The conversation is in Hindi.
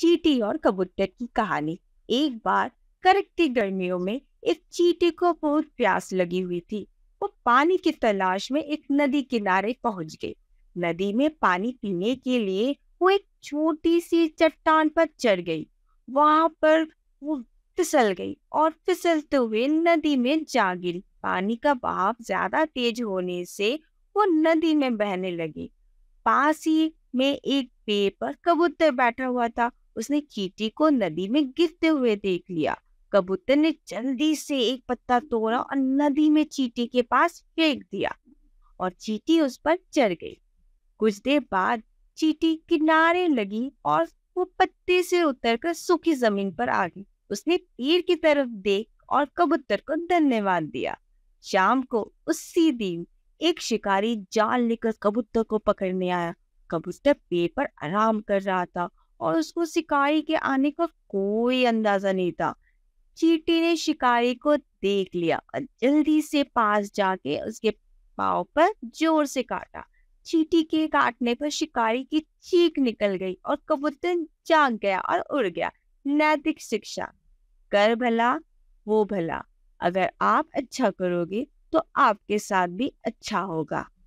चीटी और कबूतर की कहानी एक बार करकती गर्मियों में एक चीटी को बहुत प्यास लगी हुई थी वो पानी की तलाश में एक नदी किनारे पहुंच गई नदी में पानी पीने के लिए वो एक छोटी सी चट्टान पर चढ़ गई वहां पर वो फिसल गई और फिसलते हुए नदी में जा गिरी पानी का बहाव ज्यादा तेज होने से वो नदी में बहने लगी पास ही में एक पेड़ पर कबूतर बैठा हुआ था उसने चीटी को नदी में गिरते हुए देख लिया कबूतर ने जल्दी से एक पत्ता तोड़ा और नदी में चीटी के पास फेंक दिया और चीटी उस पर चढ़ गई कुछ देर बाद चीटी किनारे लगी और वो पत्ते से उतरकर सूखी जमीन पर आ गई उसने पेड़ की तरफ देख और कबूतर को धन्यवाद दिया शाम को उसी दिन एक शिकारी जाल लेकर कबूतर को पकड़ने आया कबूतर पेड़ पर आराम कर रहा था और उसको शिकारी के आने का कोई अंदाजा नहीं था चीटी ने शिकारी को देख लिया और जल्दी से पास जाके उसके पाव पर जोर से काटा चीटी के काटने पर शिकारी की चीख निकल गई और कबूतर जाग गया और उड़ गया नैतिक शिक्षा कर भला वो भला अगर आप अच्छा करोगे तो आपके साथ भी अच्छा होगा